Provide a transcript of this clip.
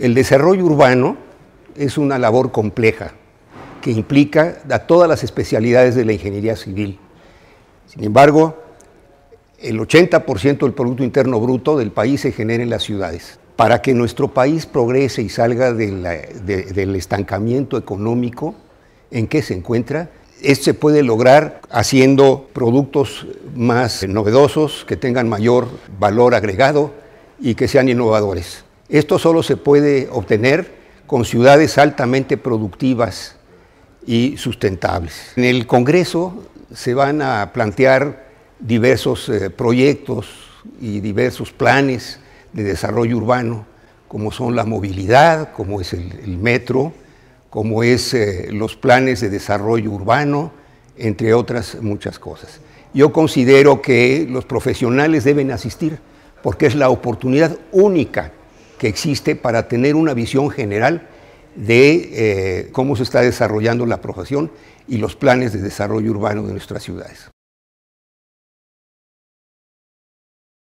El desarrollo urbano es una labor compleja que implica a todas las especialidades de la ingeniería civil. Sin embargo, el 80% del Producto Interno Bruto del país se genera en las ciudades. Para que nuestro país progrese y salga del estancamiento económico en que se encuentra, esto se puede lograr haciendo productos más novedosos, que tengan mayor valor agregado y que sean innovadores. Esto solo se puede obtener con ciudades altamente productivas y sustentables. En el Congreso se van a plantear diversos eh, proyectos y diversos planes de desarrollo urbano, como son la movilidad, como es el, metro, como es eh, los planes de desarrollo urbano, entre otras muchas cosas. Yo considero que los profesionales deben asistir porque es la oportunidad única que existe para tener una visión general de eh, cómo se está desarrollando la profesión y los planes de desarrollo urbano de nuestras ciudades.